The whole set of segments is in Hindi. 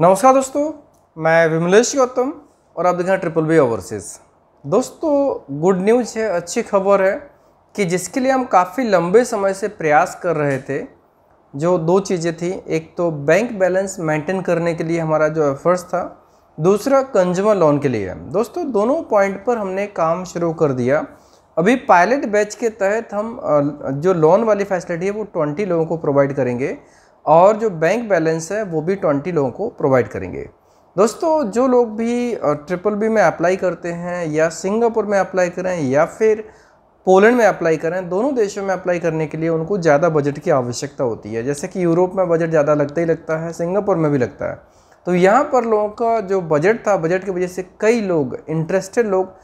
नमस्कार दोस्तों मैं विमलेश गौतम और आप देख रहे हैं ट्रिपल बी ओवरसीज़ दोस्तों गुड न्यूज है अच्छी खबर है कि जिसके लिए हम काफ़ी लंबे समय से प्रयास कर रहे थे जो दो चीज़ें थी एक तो बैंक बैलेंस मेंटेन करने के लिए हमारा जो एफर्ट्स था दूसरा कंज्यूमर लोन के लिए दोस्तों दोनों पॉइंट पर हमने काम शुरू कर दिया अभी पायलट बैच के तहत हम जो लोन वाली फैसिलिटी है वो ट्वेंटी लोगों को प्रोवाइड करेंगे और जो बैंक बैलेंस है वो भी ट्वेंटी लोगों को प्रोवाइड करेंगे दोस्तों जो लोग भी ट्रिपल बी में अप्लाई करते हैं या सिंगापुर में अप्लाई करें या फिर पोलैंड में अप्लाई करें दोनों देशों में अप्लाई करने के लिए उनको ज़्यादा बजट की आवश्यकता होती है जैसे कि यूरोप में बजट ज़्यादा लगता ही लगता है सिंगापुर में भी लगता है तो यहाँ पर लोगों का जो बजट था बजट की वजह से कई लोग इंटरेस्टेड लोग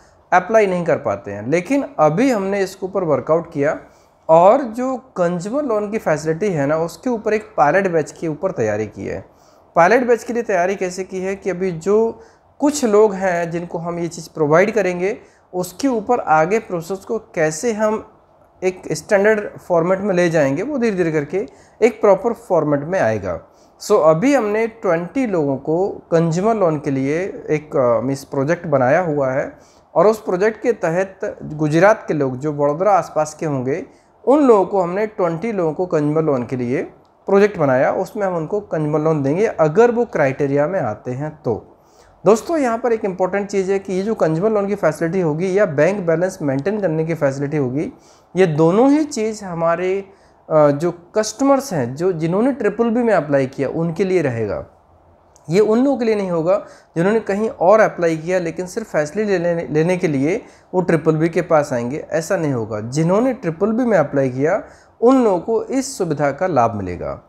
अप्लाई नहीं कर पाते हैं लेकिन अभी हमने इसके ऊपर वर्कआउट किया और जो कंज्यूमर लोन की फैसिलिटी है ना उसके ऊपर एक पायलट बैच के ऊपर तैयारी की है पायलट बैच के लिए तैयारी कैसे की है कि अभी जो कुछ लोग हैं जिनको हम ये चीज़ प्रोवाइड करेंगे उसके ऊपर आगे प्रोसेस को कैसे हम एक स्टैंडर्ड फॉर्मेट में ले जाएंगे वो धीरे धीरे करके एक प्रॉपर फॉर्मेट में आएगा सो so, अभी हमने 20 लोगों को कंज्यूमर लोन के लिए एक मिस प्रोजेक्ट बनाया हुआ है और उस प्रोजेक्ट के तहत गुजरात के लोग जो वडोदरा आसपास के होंगे उन लोगों को हमने ट्वेंटी लोगों को कंज्यूमर लोन के लिए प्रोजेक्ट बनाया उसमें हम उनको कंज्यूमर लोन देंगे अगर वो क्राइटेरिया में आते हैं तो दोस्तों यहाँ पर एक इम्पॉर्टेंट चीज़ है कि ये जो कंज्यूमर लोन की फैसिलिटी होगी या बैंक बैलेंस मेंटेन करने की फैसिलिटी होगी ये दोनों ही चीज़ हमारे जो कस्टमर्स हैं जो जिन्होंने ट्रिपल बी में अप्लाई किया उनके लिए रहेगा ये उन लोगों के लिए नहीं होगा जिन्होंने कहीं और अप्लाई किया लेकिन सिर्फ फैसले लेने लेने के लिए वो ट्रिपल बी के पास आएंगे ऐसा नहीं होगा जिन्होंने ट्रिपल बी में अप्लाई किया उन लोगों को इस सुविधा का लाभ मिलेगा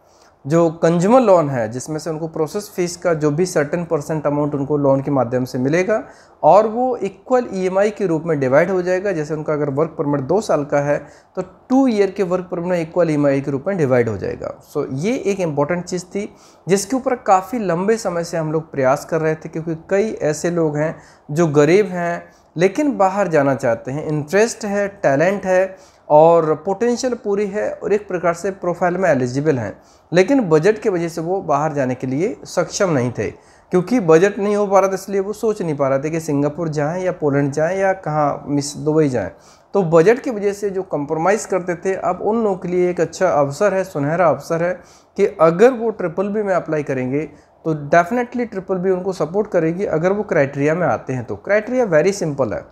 जो कंज्यूमर लोन है जिसमें से उनको प्रोसेस फीस का जो भी सर्टन परसेंट अमाउंट उनको लोन के माध्यम से मिलेगा और वो इक्वल ईएमआई e के रूप में डिवाइड हो जाएगा जैसे उनका अगर वर्क परमिट दो साल का है तो टू ईयर के वर्क परमिट इक्वल ईएमआई के रूप में डिवाइड हो जाएगा सो so, ये एक इम्पॉर्टेंट चीज़ थी जिसके ऊपर काफ़ी लंबे समय से हम लोग प्रयास कर रहे थे क्योंकि कई ऐसे लोग हैं जो गरीब हैं लेकिन बाहर जाना चाहते हैं इंटरेस्ट है टैलेंट है और पोटेंशियल पूरी है और एक प्रकार से प्रोफाइल में एलिजिबल हैं लेकिन बजट के वजह से वो बाहर जाने के लिए सक्षम नहीं थे क्योंकि बजट नहीं हो पा रहा था इसलिए वो सोच नहीं पा रहे थे कि सिंगापुर जाएँ या पोलैंड जाएँ या कहाँ मिस दुबई जाएँ तो बजट की वजह से जो कंप्रोमाइज़ करते थे अब उन लोगों के लिए एक अच्छा अवसर है सुनहरा अवसर है कि अगर वो ट्रिपल बी में अप्लाई करेंगे तो डेफिनेटली ट्रिपल बी उनको सपोर्ट करेगी अगर वो क्राइटेरिया में आते हैं तो क्राइटेरिया वेरी सिंपल है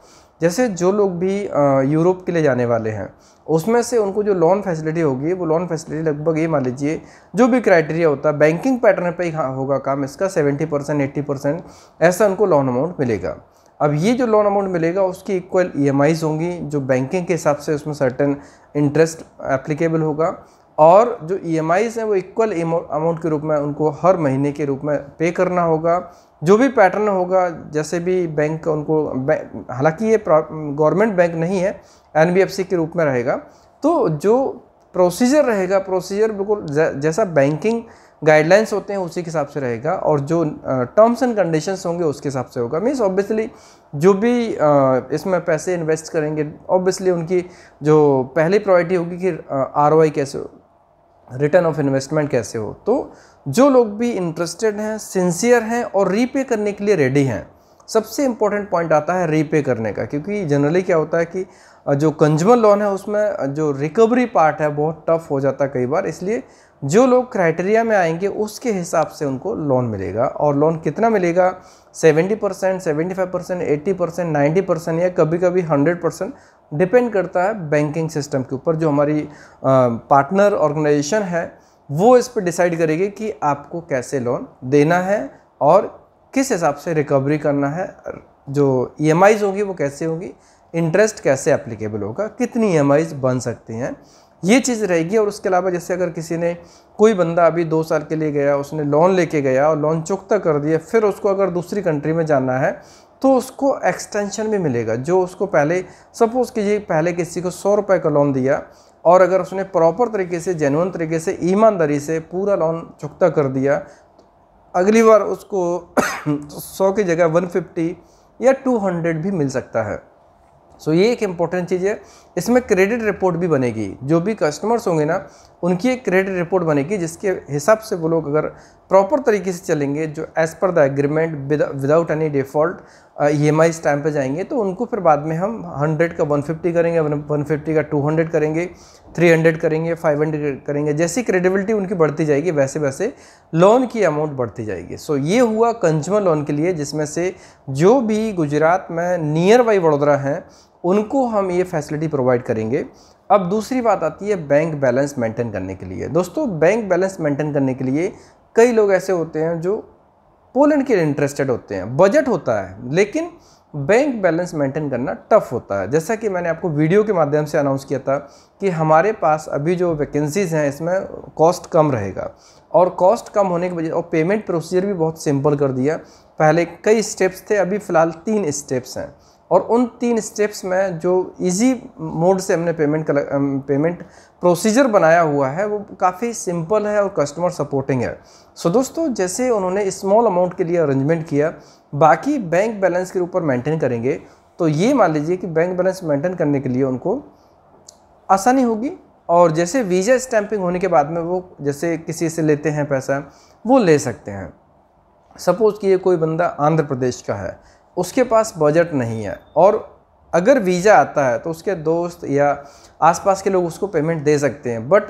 जैसे जो लोग भी यूरोप के लिए जाने वाले हैं उसमें से उनको जो लोन फैसिलिटी होगी वो लोन फैसिलिटी लगभग ये मान लीजिए जो भी क्राइटेरिया होता है बैंकिंग पैटर्न पर ही हाँ होगा काम इसका सेवेंटी परसेंट एट्टी परसेंट ऐसा उनको लोन अमाउंट मिलेगा अब ये जो लोन अमाउंट मिलेगा उसकी इक्वल ई e होंगी जो बैंकिंग के हिसाब से उसमें सर्टन इंटरेस्ट एप्लीकेबल होगा और जो ई एम आईज़ हैं वो इक्वल अमाउंट के रूप में उनको हर महीने के रूप में पे करना होगा जो भी पैटर्न होगा जैसे भी बैंक उनको हालांकि ये गवर्नमेंट बैंक नहीं है एन के रूप में रहेगा तो जो प्रोसीजर रहेगा प्रोसीजर बिल्कुल जैसा बैंकिंग गाइडलाइंस होते हैं उसी के हिसाब से रहेगा और जो टर्म्स एंड कंडीशंस होंगे उसके हिसाब से होगा मीन्स ऑब्वियसली जो भी uh, इसमें पैसे इन्वेस्ट करेंगे ऑब्वियसली उनकी जो पहली प्रायोरिटी होगी कि आर uh, कैसे हो रिटर्न ऑफ इन्वेस्टमेंट कैसे हो तो जो लोग भी इंटरेस्टेड हैं सिंसियर हैं और रीपे करने के लिए रेडी हैं सबसे इम्पोर्टेंट पॉइंट आता है रीपे करने का क्योंकि जनरली क्या होता है कि जो कंज्यूमर लोन है उसमें जो रिकवरी पार्ट है बहुत टफ हो जाता है कई बार इसलिए जो लोग क्राइटेरिया में आएंगे उसके हिसाब से उनको लोन मिलेगा और लोन कितना मिलेगा 70 percent seventy five percent eighty percent ninety percent या कभी कभी हंड्रेड परसेंट डिपेंड करता है बैंकिंग सिस्टम के ऊपर जो हमारी पार्टनर ऑर्गेनाइजेशन है वो इस पर डिसाइड करेगी कि आपको कैसे लोन देना है और किस हिसाब से रिकवरी करना है जो ई e होगी वो कैसे होगी इंटरेस्ट कैसे एप्लीकेबल होगा कितनी ई e बन सकती हैं ये चीज़ रहेगी और उसके अलावा जैसे अगर किसी ने कोई बंदा अभी दो साल के लिए गया उसने लोन लेके गया और लोन चुकता कर दिया फिर उसको अगर दूसरी कंट्री में जाना है तो उसको एक्सटेंशन भी मिलेगा जो उसको पहले सपोज़ कीजिए पहले किसी को सौ रुपये का लोन दिया और अगर उसने प्रॉपर तरीके से जेनुअन तरीके से ईमानदारी से पूरा लोन चुकता कर दिया अगली बार उसको सौ की जगह वन फिफ्टी या टू हंड्रेड भी मिल सकता है सो so, ये एक इम्पॉर्टेंट चीज़ है इसमें क्रेडिट रिपोर्ट भी बनेगी जो भी कस्टमर्स होंगे ना उनकी एक क्रेडिट रिपोर्ट बनेगी जिसके हिसाब से वो लोग अगर प्रॉपर तरीके से चलेंगे जो as per the agreement without any default E M I stamp पर जाएंगे तो उनको फिर बाद में हम 100 का 150 करेंगे 150 का 200 करेंगे 300 करेंगे 500 करेंगे जैसी क्रेडिबिलिटी उनकी बढ़ती जाएगी वैसे वैसे लोन की अमाउंट बढ़ती जाएगी सो so, ये हुआ कंज्यूमर लोन के लिए जिसमें से जो भी गुजरात में नियर बाई वडोदरा हैं उनको हम ये फैसिलिटी प्रोवाइड करेंगे अब दूसरी बात आती है बैंक बैलेंस मेंटेन करने के लिए दोस्तों बैंक बैलेंस मेंटेन करने के लिए कई लोग ऐसे होते हैं जो पोलैंड के इंटरेस्टेड होते हैं बजट होता है लेकिन बैंक बैलेंस मेंटेन करना टफ होता है जैसा कि मैंने आपको वीडियो के माध्यम से अनाउंस किया था कि हमारे पास अभी जो वैकेंसीज़ हैं इसमें कॉस्ट कम रहेगा और कॉस्ट कम होने की वजह और पेमेंट प्रोसीजर भी बहुत सिंपल कर दिया पहले कई स्टेप्स थे अभी फ़िलहाल तीन स्टेप्स हैं और उन तीन स्टेप्स में जो इजी मोड से हमने पेमेंट कल, पेमेंट प्रोसीजर बनाया हुआ है वो काफ़ी सिंपल है और कस्टमर सपोर्टिंग है सो so, दोस्तों जैसे उन्होंने स्मॉल अमाउंट के लिए अरेंजमेंट किया बाकी बैंक बैलेंस के ऊपर मेंटेन करेंगे तो ये मान लीजिए कि बैंक बैलेंस मेंटेन करने के लिए उनको आसानी होगी और जैसे वीज़ा स्टैंपिंग होने के बाद में वो जैसे किसी से लेते हैं पैसा वो ले सकते हैं सपोज़ कि ये कोई बंदा आंध्र प्रदेश का है उसके पास बजट नहीं है और अगर वीज़ा आता है तो उसके दोस्त या आसपास के लोग उसको पेमेंट दे सकते हैं बट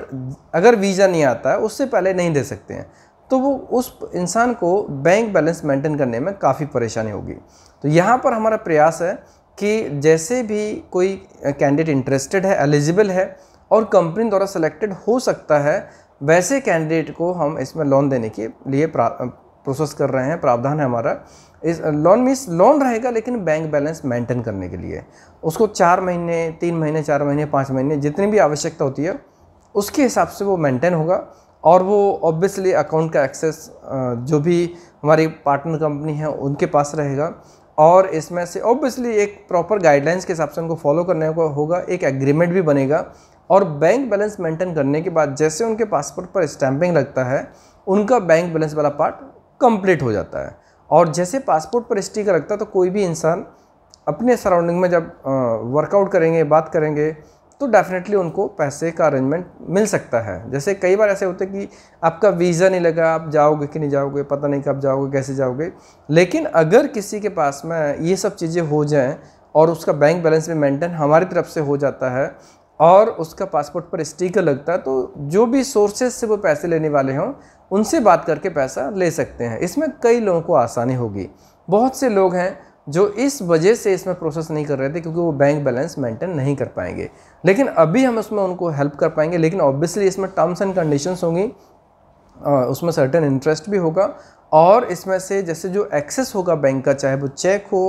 अगर वीज़ा नहीं आता है उससे पहले नहीं दे सकते हैं तो वो उस इंसान को बैंक बैलेंस मेंटेन करने में काफ़ी परेशानी होगी तो यहाँ पर हमारा प्रयास है कि जैसे भी कोई कैंडिडेट इंटरेस्टेड है एलिजिबल है और कंपनी द्वारा सेलेक्टेड हो सकता है वैसे कैंडिडेट को हम इसमें लोन देने के लिए प्रोसेस कर रहे हैं प्रावधान है हमारा इस लोन मीन्स लोन रहेगा लेकिन बैंक बैलेंस मेंटेन करने के लिए उसको चार महीने तीन महीने चार महीने पाँच महीने जितनी भी आवश्यकता होती है उसके हिसाब से वो मेंटेन होगा और वो ऑब्वियसली अकाउंट का एक्सेस जो भी हमारी पार्टनर कंपनी है उनके पास रहेगा और इसमें से ऑब्वियसली एक प्रॉपर गाइडलाइंस के हिसाब से उनको फॉलो करने को होगा एक एग्रीमेंट भी बनेगा और बैंक बैलेंस मेंटेन करने के बाद जैसे उनके पासपोर्ट पर स्टैंपिंग लगता है उनका बैंक बैलेंस वाला पार्ट कंप्लीट हो जाता है और जैसे पासपोर्ट पर स्टिकर लगता तो कोई भी इंसान अपने सराउंडिंग में जब वर्कआउट करेंगे बात करेंगे तो डेफ़िनेटली उनको पैसे का अरेंजमेंट मिल सकता है जैसे कई बार ऐसे होते हैं कि आपका वीज़ा नहीं लगा आप जाओगे कि नहीं जाओगे पता नहीं कब जाओगे कैसे जाओगे लेकिन अगर किसी के पास में ये सब चीज़ें हो जाएँ और उसका बैंक बैलेंस भी मेंटेन हमारी तरफ से हो जाता है और उसका पासपोर्ट पर स्टिकर लगता है तो जो भी सोर्सेज से वो पैसे लेने वाले हों उनसे बात करके पैसा ले सकते हैं इसमें कई लोगों को आसानी होगी बहुत से लोग हैं जो इस वजह से इसमें प्रोसेस नहीं कर रहे थे क्योंकि वो बैंक बैलेंस मेंटेन नहीं कर पाएंगे लेकिन अभी हम उसमें उनको हेल्प कर पाएंगे लेकिन ऑब्वियसली इसमें टर्म्स एंड कंडीशंस होंगी उसमें सर्टेन इंटरेस्ट भी होगा और इसमें से जैसे जो एक्सेस होगा बैंक का चाहे वो चेक हो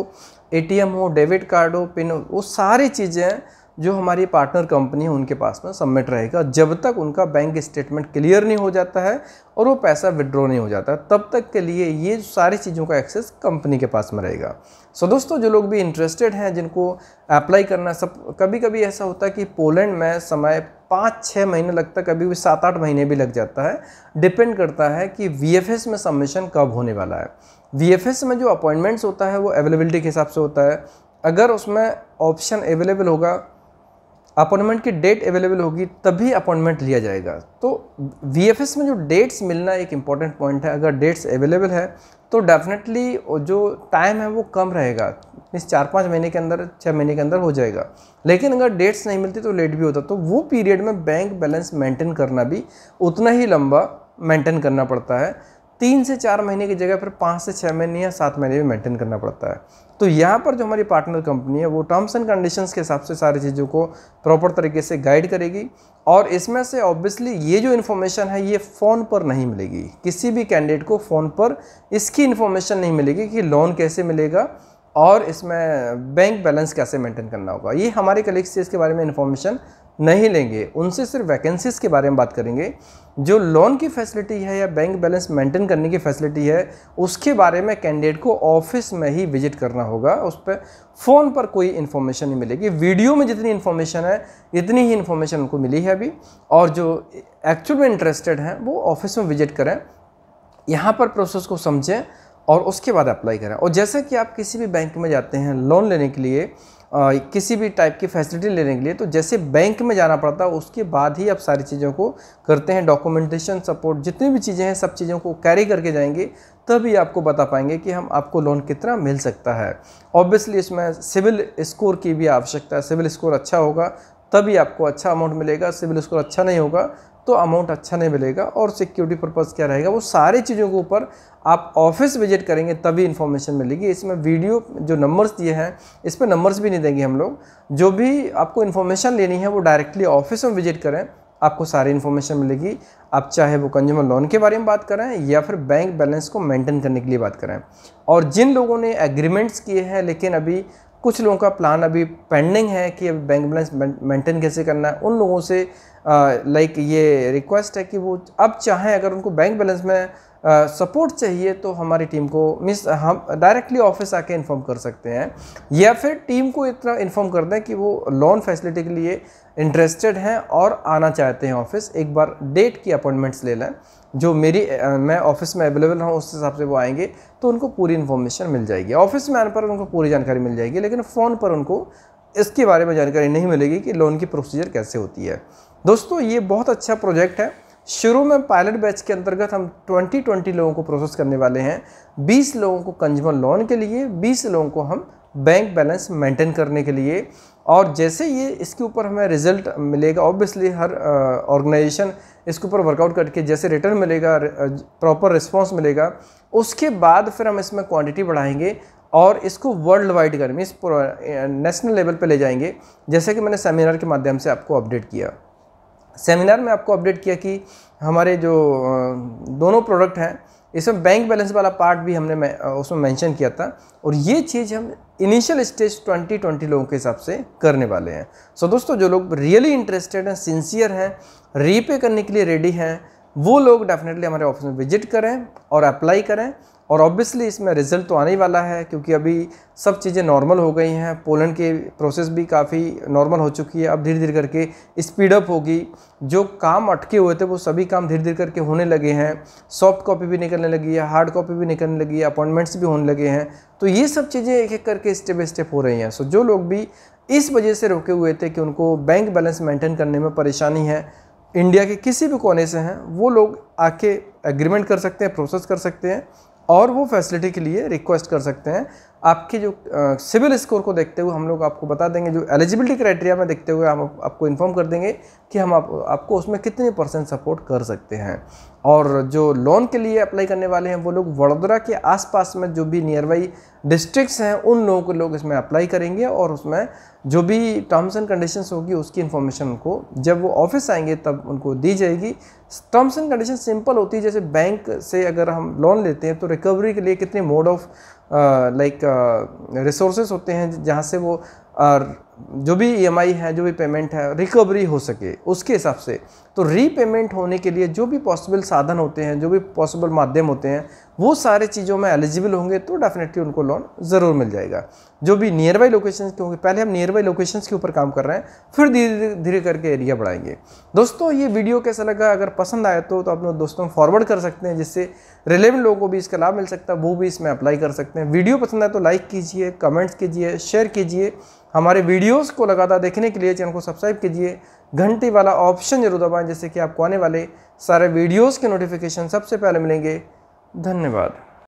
एटीएम हो डेबिट कार्ड हो पिन हो वो सारी चीज़ें जो हमारी पार्टनर कंपनी है उनके पास में सबमिट रहेगा जब तक उनका बैंक स्टेटमेंट क्लियर नहीं हो जाता है और वो पैसा विड्रॉ नहीं हो जाता तब तक के लिए ये सारी चीज़ों का एक्सेस कंपनी के पास में रहेगा सो दोस्तों जो लोग भी इंटरेस्टेड हैं जिनको अप्लाई करना सब कभी कभी ऐसा होता है कि पोलैंड में समय पाँच छः महीने लगता है कभी भी सात आठ महीने भी लग जाता है डिपेंड करता है कि वी में सबमिशन कब होने वाला है वी में जो अपॉइंटमेंट्स होता है वो अवेलेबिलिटी के हिसाब से होता है अगर उसमें ऑप्शन अवेलेबल होगा अपॉइंटमेंट की डेट अवेलेबल होगी तभी अपॉइंटमेंट लिया जाएगा तो वी में जो डेट्स मिलना एक इम्पॉर्टेंट पॉइंट है अगर डेट्स अवेलेबल है तो डेफिनेटली जो टाइम है वो कम रहेगा मीन्स चार पाँच महीने के अंदर छः महीने के अंदर हो जाएगा लेकिन अगर डेट्स नहीं मिलती तो लेट भी होता तो वो पीरियड में बैंक बैलेंस मेंटेन करना भी उतना ही लंबा मेंटेन करना पड़ता है तीन से चार महीने की जगह पर पाँच से छः महीने या सात महीने भी मेंटेन करना पड़ता है तो यहाँ पर जो हमारी पार्टनर कंपनी है वो टर्म्स एंड कंडीशंस के हिसाब से सारी चीज़ों को प्रॉपर तरीके से गाइड करेगी और इसमें से ऑब्वियसली ये जो इन्फॉर्मेशन है ये फ़ोन पर नहीं मिलेगी किसी भी कैंडिडेट को फ़ोन पर इसकी इन्फॉर्मेशन नहीं मिलेगी कि लोन कैसे मिलेगा और इसमें बैंक बैलेंस कैसे मेंटेन करना होगा ये हमारे कलीग्स से इसके बारे में इन्फॉर्मेशन नहीं लेंगे उनसे सिर्फ वैकेंसीज़ के बारे में बात करेंगे जो लोन की फैसिलिटी है या बैंक बैलेंस मेंटेन करने की फैसिलिटी है उसके बारे में कैंडिडेट को ऑफिस में ही विजिट करना होगा उस पर फ़ोन पर कोई इन्फॉर्मेशन नहीं मिलेगी वीडियो में जितनी इन्फॉर्मेशन है इतनी ही इन्फॉर्मेशन उनको मिली है अभी और जो एक्चुअल में इंटरेस्टेड हैं वो ऑफिस में विजिट करें यहाँ पर प्रोसेस को समझें और उसके बाद अप्लाई करें और जैसे कि आप किसी भी बैंक में जाते हैं लोन लेने के लिए किसी भी टाइप की फैसिलिटी लेने के लिए तो जैसे बैंक में जाना पड़ता है उसके बाद ही आप सारी चीज़ों को करते हैं डॉक्यूमेंटेशन सपोर्ट जितनी भी चीज़ें हैं सब चीज़ों को कैरी करके जाएंगे तभी आपको बता पाएंगे कि हम आपको लोन कितना मिल सकता है ऑब्वियसली इसमें सिविल स्कोर की भी आवश्यकता है सिविल स्कोर अच्छा होगा तभी आपको अच्छा अमाउंट मिलेगा सिविल स्कोर अच्छा नहीं होगा तो अमाउंट अच्छा नहीं मिलेगा और सिक्योरिटी पर्पज़ क्या रहेगा वो सारी चीज़ों के ऊपर आप ऑफिस विजिट करेंगे तभी इन्फॉर्मेशन मिलेगी इसमें वीडियो जो नंबर्स दिए हैं इस पर नंबर्स भी नहीं देंगे हम लोग जो भी आपको इन्फॉर्मेशन लेनी है वो डायरेक्टली ऑफिस में विजिट करें आपको सारी इन्फॉर्मेशन मिलेगी आप चाहे वो कंज्यूमर लोन के बारे में बात करें या फिर बैंक बैलेंस को मेंटेन करने के लिए बात करें और जिन लोगों ने एग्रीमेंट्स किए हैं लेकिन अभी कुछ लोगों का प्लान अभी पेंडिंग है कि अभी बैंक बैलेंस मेंटेन कैसे करना है उन लोगों से लाइक ये रिक्वेस्ट है कि वो अब चाहें अगर उनको बैंक बैलेंस में सपोर्ट चाहिए तो हमारी टीम को मिस हम डायरेक्टली ऑफिस आके इन्फॉर्म कर सकते हैं या फिर टीम को इतना इन्फॉर्म कर दें कि वो लोन फैसिलिटी के लिए इंटरेस्टेड हैं और आना चाहते हैं ऑफिस एक बार डेट की अपॉइंटमेंट्स ले लें जो मेरी मैं ऑफिस में अवेलेबल हूँ उस हिसाब से वो आएंगे तो उनको पूरी इन्फॉर्मेशन मिल जाएगी ऑफिस में आने पर उनको पूरी जानकारी मिल जाएगी लेकिन फ़ोन पर उनको इसके बारे में जानकारी नहीं मिलेगी कि लोन की प्रोसीजर कैसे होती है दोस्तों ये बहुत अच्छा प्रोजेक्ट है शुरू में पायलट बैच के अंतर्गत हम 20 20 लोगों को प्रोसेस करने वाले हैं 20 लोगों को कंज्यूमर लोन के लिए 20 लोगों को हम बैंक बैलेंस मेंटेन करने के लिए और जैसे ये इसके ऊपर हमें रिज़ल्ट मिलेगा ऑब्वियसली हर ऑर्गेनाइजेशन इसके ऊपर वर्कआउट करके जैसे रिटर्न मिलेगा प्रॉपर रिस्पांस मिलेगा उसके बाद फिर हम इसमें क्वांटिटी बढ़ाएंगे और इसको वर्ल्ड वाइड कर इस नेशनल लेवल पे ले जाएंगे जैसे कि मैंने सेमिनार के माध्यम से आपको अपडेट किया सेमिनार में आपको अपडेट किया कि हमारे जो दोनों प्रोडक्ट हैं इसमें बैंक बैलेंस वाला पार्ट भी हमने उसमें मेंशन किया था और ये चीज़ हम इनिशियल स्टेज 2020 लोगों के हिसाब से करने वाले हैं सो so, दोस्तों जो लोग रियली इंटरेस्टेड हैं सिंसियर हैं रीपे करने के लिए रेडी हैं वो लोग डेफिनेटली हमारे ऑफिस में विजिट करें और अप्लाई करें और ऑब्वियसली इसमें रिज़ल्ट तो आने ही वाला है क्योंकि अभी सब चीज़ें नॉर्मल हो गई हैं पोलैंड के प्रोसेस भी काफ़ी नॉर्मल हो चुकी है अब धीरे धीरे करके स्पीड अप होगी जो काम अटके हुए थे वो सभी काम धीरे धीरे करके होने लगे हैं सॉफ्ट कॉपी भी निकलने लगी है हार्ड कॉपी भी निकलने लगी है अपॉइंटमेंट्स भी होने लगे हैं तो ये सब चीज़ें एक एक करके स्टेप बाई स्टेप हो रही हैं सो जो लोग भी इस वजह से रुके हुए थे कि उनको बैंक बैलेंस मेंटेन करने में परेशानी है इंडिया के किसी भी कोने से हैं वो लोग आके एग्रीमेंट कर सकते हैं प्रोसेस कर सकते हैं और वो फैसिलिटी के लिए रिक्वेस्ट कर सकते हैं आपके जो सिविल स्कोर को देखते हुए हम लोग आपको बता देंगे जो एलिजिबिलिटी क्राइटेरिया में देखते हुए हम आप, आपको इन्फॉर्म कर देंगे कि हम आप, आपको उसमें कितने परसेंट सपोर्ट कर सकते हैं और जो लोन के लिए अप्लाई करने वाले हैं वो लोग वडोदरा के आसपास में जो भी नियर बाई डिस्ट्रिक्ट्स हैं उन लोगों के लोग इसमें अप्लाई करेंगे और उसमें जो भी टर्म्स एंड कंडीशंस होगी उसकी इन्फॉर्मेशन उनको जब वो ऑफिस आएंगे तब उनको दी जाएगी टर्म्स एंड कंडीशन सिंपल होती है जैसे बैंक से अगर हम लोन लेते हैं तो रिकवरी के लिए कितने मोड ऑफ लाइक रिसोर्सेज होते हैं जहाँ से वो जो भी ई e है जो भी पेमेंट है रिकवरी हो सके उसके हिसाब से तो रीपेमेंट होने के लिए जो भी पॉसिबल साधन होते हैं जो भी पॉसिबल माध्यम होते हैं वो सारे चीज़ों में एलिजिबल होंगे तो डेफिनेटली उनको लोन ज़रूर मिल जाएगा जो भी नियर बाई लोकेशन के होंगे पहले हम नियर बाई लोकेशन के ऊपर काम कर रहे हैं फिर धीरे धीरे करके एरिया बढ़ाएंगे दोस्तों ये वीडियो कैसा लगा अगर पसंद आया तो, तो अपने दोस्तों फॉरवर्ड कर सकते हैं जिससे रिलेवेंट लोगों को भी इसका लाभ मिल सकता है वो भी इसमें अप्लाई कर सकते हैं वीडियो पसंद आए तो लाइक कीजिए कमेंट्स कीजिए शेयर कीजिए हमारे वीडियोस को लगातार देखने के लिए चैनल को सब्सक्राइब कीजिए घंटी वाला ऑप्शन जरूर दबाएं जैसे कि आपको आने वाले सारे वीडियोस के नोटिफिकेशन सबसे पहले मिलेंगे धन्यवाद